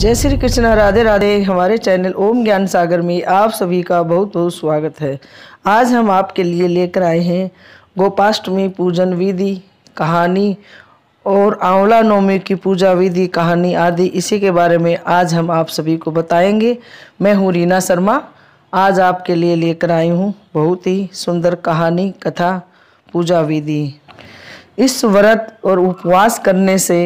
जय श्री कृष्णा राधे राधे हमारे चैनल ओम ज्ञान सागर में आप सभी का बहुत बहुत स्वागत है आज हम आपके लिए लेकर आए हैं गोपाष्टमी पूजन विधि कहानी और आंवला नवमी की पूजा विधि कहानी आदि इसी के बारे में आज हम आप सभी को बताएंगे मैं हूँ रीना शर्मा आज आपके लिए लेकर आई हूँ बहुत ही सुंदर कहानी कथा पूजा विधि इस व्रत और उपवास करने से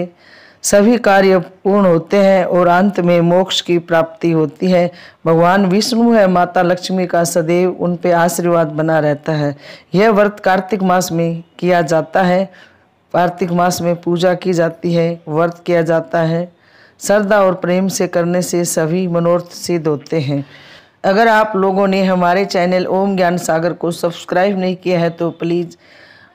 सभी कार्य पूर्ण होते हैं और अंत में मोक्ष की प्राप्ति होती है भगवान विष्णु है माता लक्ष्मी का सदैव उन पर आशीर्वाद बना रहता है यह व्रत कार्तिक मास में किया जाता है कार्तिक मास में पूजा की जाती है व्रत किया जाता है श्रद्धा और प्रेम से करने से सभी मनोरथ सिद्ध होते हैं अगर आप लोगों ने हमारे चैनल ओम ज्ञान सागर को सब्सक्राइब नहीं किया है तो प्लीज़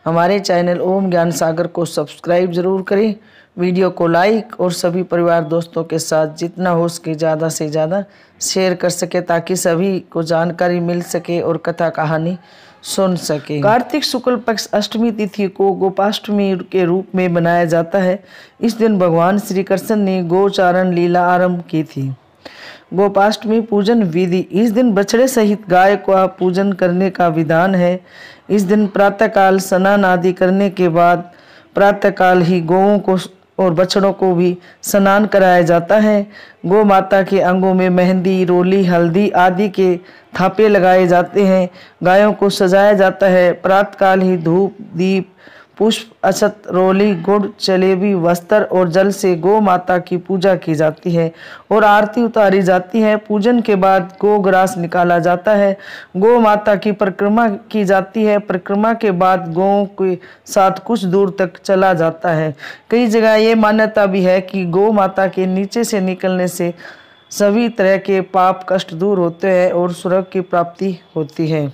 हमारे चैनल ओम ज्ञान सागर को सब्सक्राइब ज़रूर करें वीडियो को लाइक और सभी परिवार दोस्तों के साथ जितना हो सके ज़्यादा से ज़्यादा शेयर कर सके ताकि सभी को जानकारी मिल सके और कथा कहानी सुन सके कार्तिक शुक्ल पक्ष अष्टमी तिथि को गोपाष्टमी के रूप में मनाया जाता है इस दिन भगवान श्री कृष्ण ने गोचारण लीला आरंभ की थी गोपाष्टमी पूजन विधि इस दिन बछड़े सहित गाय का पूजन करने का विधान है इस दिन प्रातःकाल स्नान आदि करने के बाद प्रातःकाल ही गौों को और बछड़ों को भी स्नान कराया जाता है गौ माता के अंगों में मेहंदी रोली हल्दी आदि के थापे लगाए जाते हैं गायों को सजाया जाता है प्रातकाल ही धूप दीप पुष्प अछत रोली गुड़ जलेबी वस्त्र और जल से गौ माता की पूजा की जाती है और आरती उतारी जाती है पूजन के बाद गो ग्रास निकाला जाता है गो माता की परिक्रमा की जाती है परिक्रमा के बाद गो के साथ कुछ दूर तक चला जाता है कई जगह ये मान्यता भी है कि गौ माता के नीचे से निकलने से सभी तरह के पाप कष्ट दूर होते हैं और स्वर्ग की प्राप्ति होती है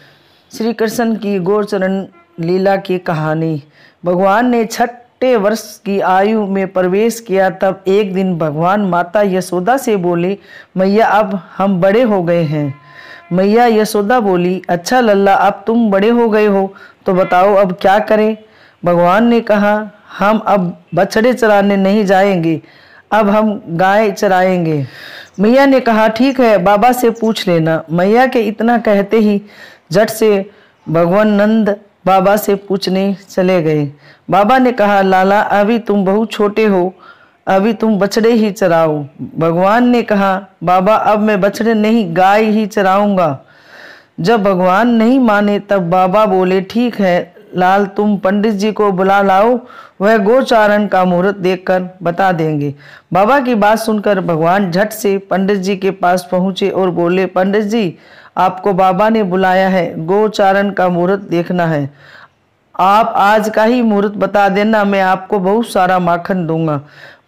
श्री कृष्ण की गोचरण लीला की कहानी भगवान ने छठे वर्ष की आयु में प्रवेश किया तब एक दिन भगवान माता यशोदा से बोले मैया अब हम बड़े हो गए हैं मैया यशोदा बोली अच्छा लल्ला अब तुम बड़े हो गए हो तो बताओ अब क्या करें भगवान ने कहा हम अब बछड़े चराने नहीं जाएंगे अब हम गाय चराएंगे मैया ने कहा ठीक है बाबा से पूछ लेना मैया के इतना कहते ही झट से भगवान नंद बाबा से पूछने चले गए बाबा ने कहा लाला अभी तुम बहुत छोटे हो अभी तुम बछड़े ही चराओ भगवान ने कहा बाबा अब मैं बछड़े नहीं गाय ही चराऊंगा जब भगवान नहीं माने तब बाबा बोले ठीक है लाल तुम पंडित जी को बुला लाओ वह गोचारण का मुहूर्त देखकर बता देंगे बाबा की बात सुनकर भगवान झट से पंडित जी के पास पहुंचे और बोले पंडित जी आपको बाबा ने बुलाया है गोचारण का मुहूर्त देखना है आप आज का ही मुहूर्त बता देना मैं आपको बहुत सारा माखन दूंगा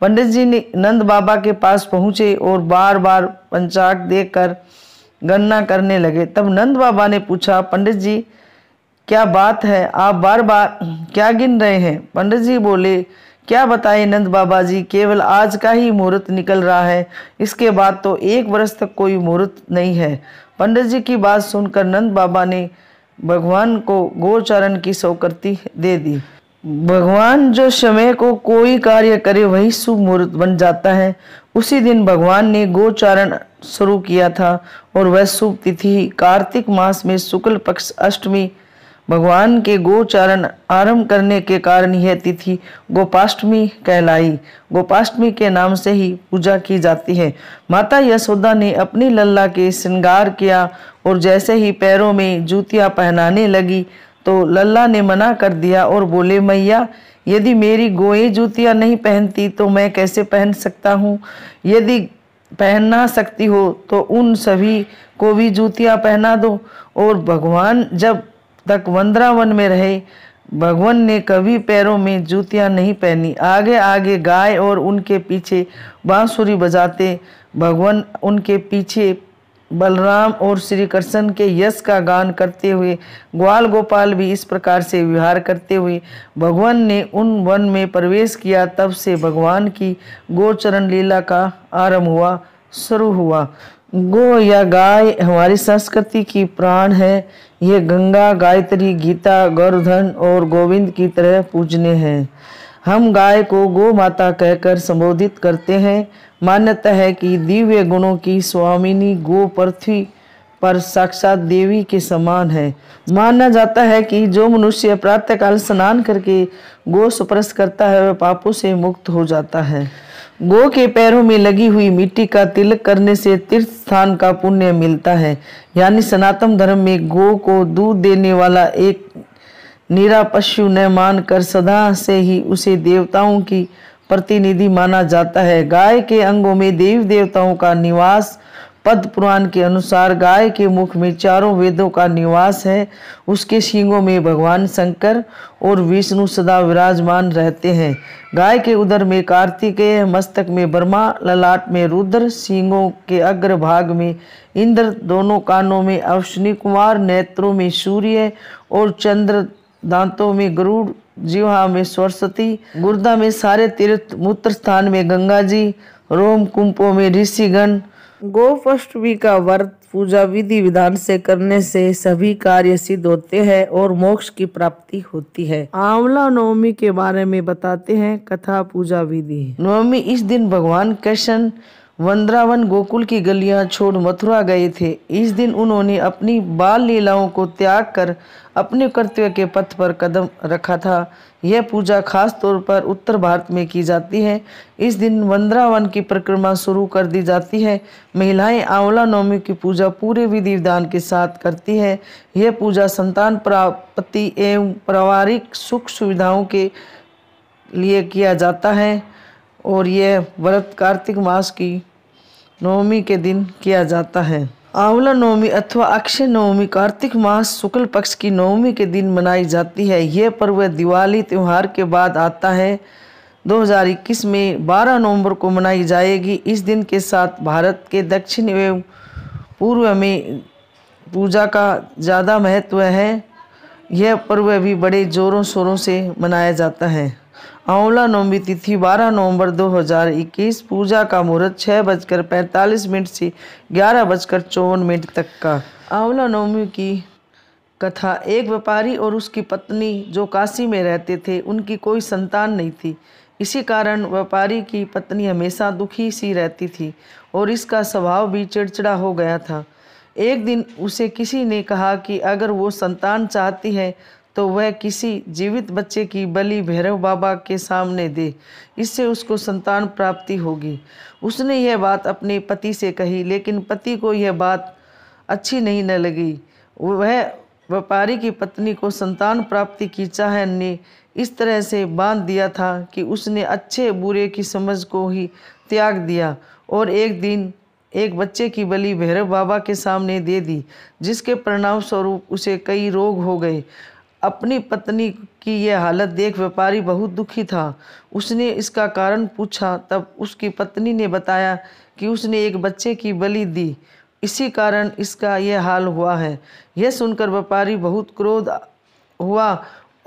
पंडित जी ने नंद बाबा के पास पहुंचे और बार बार पंचाट कर गणना करने लगे तब नंद बाबा ने पूछा पंडित जी क्या बात है आप बार बार क्या गिन रहे हैं पंडित जी बोले क्या बताएं नंद बाबा जी केवल आज का ही मुहूर्त निकल रहा है इसके बाद तो एक वर्ष तक कोई मुहूर्त नहीं है पंडित जी की बात सुनकर नंद बाबा ने भगवान को गोचरण की सौकृति दे दी भगवान जो समय को कोई कार्य करे वही शुभ मुहूर्त बन जाता है उसी दिन भगवान ने गोचारण शुरू किया था और वह शुभ तिथि कार्तिक मास में शुक्ल पक्ष अष्टमी भगवान के गोचारण आरंभ करने के कारण यह तिथि गोपाष्टमी कहलाई गोपाष्टमी के नाम से ही पूजा की जाती है माता यशोदा ने अपनी लल्ला के श्रृंगार किया और जैसे ही पैरों में जूतियां पहनाने लगी तो लल्ला ने मना कर दिया और बोले मैया यदि मेरी गोए जूतियां नहीं पहनती तो मैं कैसे पहन सकता हूँ यदि पहनना सकती हो तो उन सभी को भी जूतियां पहना दो और भगवान जब तक वंद्रावन में रहे भगवान ने कभी पैरों में जूतियां नहीं पहनी आगे आगे गाय और उनके पीछे बांसुरी बजाते भगवान उनके पीछे बलराम और श्री कृष्ण के यश का गान करते हुए ग्वाल गोपाल भी इस प्रकार से विहार करते हुए भगवान ने उन वन में प्रवेश किया तब से भगवान की गोचरण लीला का आरंभ हुआ शुरू हुआ गो या गाय हमारी संस्कृति की प्राण है ये गंगा गायत्री गीता गौरधन और गोविंद की तरह पूजने हैं हम गाय को गो माता कहकर संबोधित करते हैं मान्यता है कि दिव्य गुणों की स्वामिनी गो पृथ्वी पर साक्षात देवी के समान है माना जाता है कि जो मनुष्य प्रातःकाल स्नान करके गो स्पर्श करता है वह पापों से मुक्त हो जाता है गो के पैरों में लगी हुई मिट्टी का तिलक करने से तीर्थ स्थान का पुण्य मिलता है यानी सनातन धर्म में गो को दूध देने वाला एक निरा पशु न मानकर सदा से ही उसे देवताओं की प्रतिनिधि माना जाता है गाय के अंगों में देव देवताओं का निवास पद पुराण के अनुसार गाय के मुख में चारों वेदों का निवास है उसके सिंगों में भगवान शंकर और विष्णु सदा विराजमान रहते हैं गाय के उदर में कार्तिकेय मस्तक में ब्रह्मा ललाट में रुद्र सिंगों के अग्रभाग में इंद्र दोनों कानों में अश्विनी कुमार नेत्रों में सूर्य और चंद्र दांतों में गरुड़ जीवा में सरस्वती गुर्दा में सारे तीर्थ मूत्र स्थान में गंगा जी रोम कुंपों में ऋषिगण गोपष्टमी का व्रत पूजा विधि विधान से करने से सभी कार्य सिद्ध होते हैं और मोक्ष की प्राप्ति होती है आंवला नवमी के बारे में बताते हैं कथा पूजा विधि नवमी इस दिन भगवान कृष्ण वंद्रावन गोकुल की गलियां छोड़ मथुरा गए थे इस दिन उन्होंने अपनी बाल लीलाओं को त्याग कर अपने कर्तव्य के पथ पर कदम रखा था यह पूजा खास तौर पर उत्तर भारत में की जाती है इस दिन वंद्रावन की परिक्रमा शुरू कर दी जाती है महिलाएं आंवला नवमी की पूजा पूरे विधि विधान के साथ करती है यह पूजा संतान प्राप्ति एवं पारिवारिक सुख सुविधाओं के लिए किया जाता है और यह व्रत कार्तिक मास की नवमी के दिन किया जाता है आंवला नवमी अथवा अक्षय नवमी कार्तिक मास शुक्ल पक्ष की नवमी के दिन मनाई जाती है यह पर्व दिवाली त्यौहार के बाद आता है 2021 में 12 नवंबर को मनाई जाएगी इस दिन के साथ भारत के दक्षिण एवं पूर्व में पूजा का ज़्यादा महत्व है यह पर्व भी बड़े ज़ोरों शोरों से मनाया जाता है आंवला नवमी तिथि 12 नवंबर 2021 पूजा का मुहूर्त छः बजकर पैंतालीस मिनट से ग्यारह बजकर चौवन मिनट तक का आंवला नवमी की कथा एक व्यापारी और उसकी पत्नी जो काशी में रहते थे उनकी कोई संतान नहीं थी इसी कारण व्यापारी की पत्नी हमेशा दुखी सी रहती थी और इसका स्वभाव भी चिड़चिड़ा हो गया था एक दिन उसे किसी ने कहा कि अगर वो संतान चाहती है तो वह किसी जीवित बच्चे की बलि भैरव बाबा के सामने दे इससे उसको संतान प्राप्ति होगी उसने यह बात अपने पति से कही लेकिन पति को यह बात अच्छी नहीं न लगी वह व्यापारी की पत्नी को संतान प्राप्ति की चाह ने इस तरह से बांध दिया था कि उसने अच्छे बुरे की समझ को ही त्याग दिया और एक दिन एक बच्चे की बलि भैरव बाबा के सामने दे दी जिसके परिणाम स्वरूप उसे कई रोग हो गए अपनी पत्नी की यह हालत देख व्यापारी बहुत दुखी था उसने इसका कारण पूछा तब उसकी पत्नी ने बताया कि उसने एक बच्चे की बलि दी इसी कारण इसका यह हाल हुआ है यह सुनकर व्यापारी बहुत क्रोध हुआ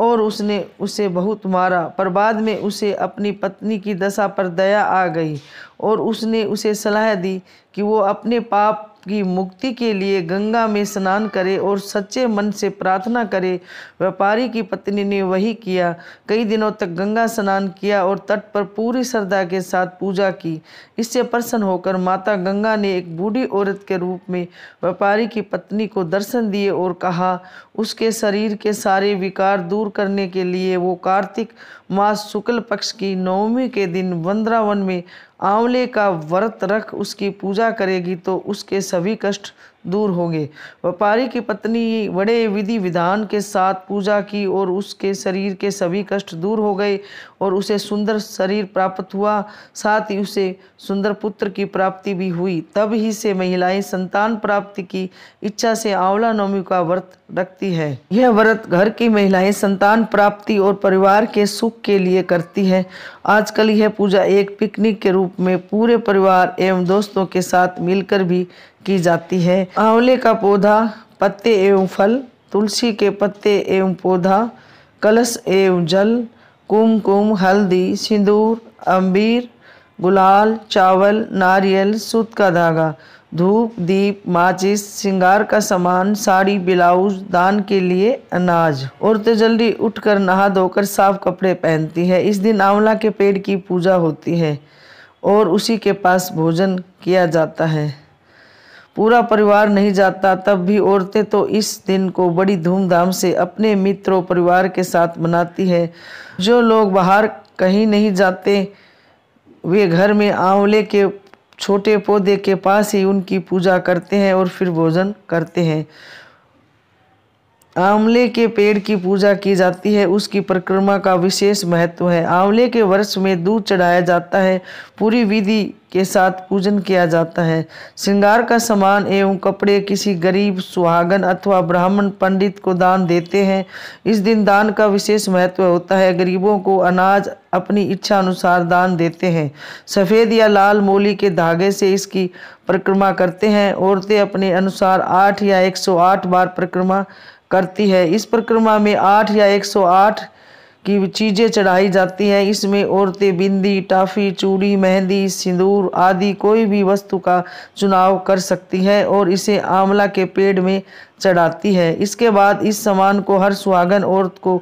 और उसने उसे बहुत मारा पर बाद में उसे अपनी पत्नी की दशा पर दया आ गई और उसने उसे सलाह दी कि वो अपने पाप की मुक्ति के लिए गंगा में स्नान करे और सच्चे मन से प्रार्थना करे व्यापारी की पत्नी ने वही किया कई दिनों तक गंगा स्नान किया और तट पर पूरी श्रद्धा के साथ पूजा की इससे प्रसन्न होकर माता गंगा ने एक बूढ़ी औरत के रूप में व्यापारी की पत्नी को दर्शन दिए और कहा उसके शरीर के सारे विकार दूर करने के लिए वो कार्तिक मास शुक्ल पक्ष की नवमी के दिन वृंदावन में आंवले का व्रत रख उसकी पूजा करेगी तो उसके सभी कष्ट दूर होंगे व्यापारी की पत्नी बड़े विधि विधान के साथ पूजा की और उसके शरीर के सभी कष्ट दूर हो गए और उसे सुंदर शरीर प्राप्त हुआ साथ ही उसे सुंदर पुत्र की प्राप्ति भी हुई तब ही से महिलाएं संतान प्राप्ति की इच्छा से आंवला नवमी का व्रत रखती है यह व्रत घर की महिलाएं संतान प्राप्ति और परिवार के सुख के लिए करती है आजकल यह पूजा एक पिकनिक के रूप में पूरे परिवार एवं दोस्तों के साथ मिलकर भी की जाती है आंवले का पौधा पत्ते एवं फल तुलसी के पत्ते एवं पौधा कलश एवं जल कुमकुम हल्दी सिंदूर अम्बीर गुलाल चावल नारियल सूत का धागा धूप दीप माचिस श्रृंगार का सामान साड़ी ब्लाउज दान के लिए अनाज औरतें जल्दी उठकर नहा धोकर साफ कपड़े पहनती है इस दिन आंवला के पेड़ की पूजा होती है और उसी के पास भोजन किया जाता है पूरा परिवार नहीं जाता तब भी औरतें तो इस दिन को बड़ी धूमधाम से अपने मित्रों परिवार के साथ मनाती है जो लोग बाहर कहीं नहीं जाते वे घर में आंवले के छोटे पौधे के पास ही उनकी पूजा करते हैं और फिर भोजन करते हैं आंवले के पेड़ की पूजा की जाती है उसकी परिक्रमा का विशेष महत्व है आंवले के वर्ष में दूध चढ़ाया जाता है पूरी विधि के साथ पूजन किया जाता है श्रृंगार का सामान एवं कपड़े किसी गरीब सुहागन अथवा ब्राह्मण पंडित को दान देते हैं इस दिन दान का विशेष महत्व होता है गरीबों को अनाज अपनी इच्छा अनुसार दान देते हैं सफ़ेद या लाल मूली के धागे से इसकी परिक्रमा करते हैं औरतें अपने अनुसार आठ या एक सौ आठ बार परिक्रमा करती है इस परिक्रमा में आठ या एक सौ आठ की चीज़ें चढ़ाई जाती हैं इसमें औरतें बिंदी टाफी चूड़ी मेहंदी सिंदूर आदि कोई भी वस्तु का चुनाव कर सकती हैं और इसे आंवला के पेड़ में चढ़ाती है इसके बाद इस सामान को हर सुहागन औरत को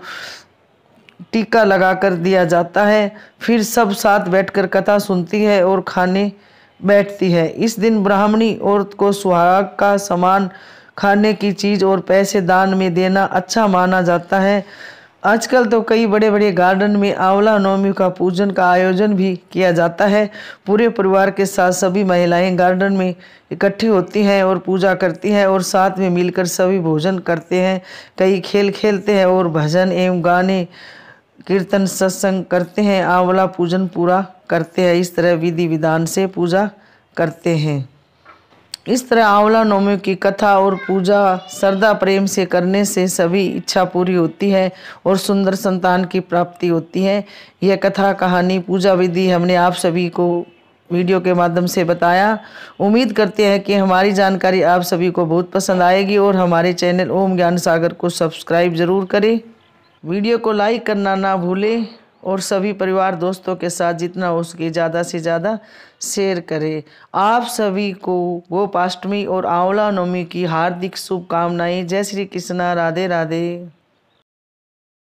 टीका लगाकर दिया जाता है फिर सब साथ बैठकर कथा सुनती है और खाने बैठती है इस दिन ब्राह्मणी औरत को सुहाग का सामान खाने की चीज़ और पैसे दान में देना अच्छा माना जाता है आजकल तो कई बड़े बड़े गार्डन में आंवला नवमी का पूजन का आयोजन भी किया जाता है पूरे परिवार के साथ सभी महिलाएं गार्डन में इकट्ठी होती हैं और पूजा करती हैं और साथ में मिलकर सभी भोजन करते हैं कई खेल खेलते हैं और भजन एवं गाने कीर्तन सत्संग करते हैं आंवला पूजन पूरा करते हैं इस तरह विधि विधान से पूजा करते हैं इस तरह आंवला नवमी की कथा और पूजा श्रद्धा प्रेम से करने से सभी इच्छा पूरी होती है और सुंदर संतान की प्राप्ति होती है यह कथा कहानी पूजा विधि हमने आप सभी को वीडियो के माध्यम से बताया उम्मीद करते हैं कि हमारी जानकारी आप सभी को बहुत पसंद आएगी और हमारे चैनल ओम ज्ञान सागर को सब्सक्राइब ज़रूर करें वीडियो को लाइक करना ना भूलें और सभी परिवार दोस्तों के साथ जितना हो सके ज़्यादा से ज़्यादा शेयर करें आप सभी को गोपाष्टमी और आंवला नवमी की हार्दिक शुभकामनाएं जय श्री कृष्णा राधे राधे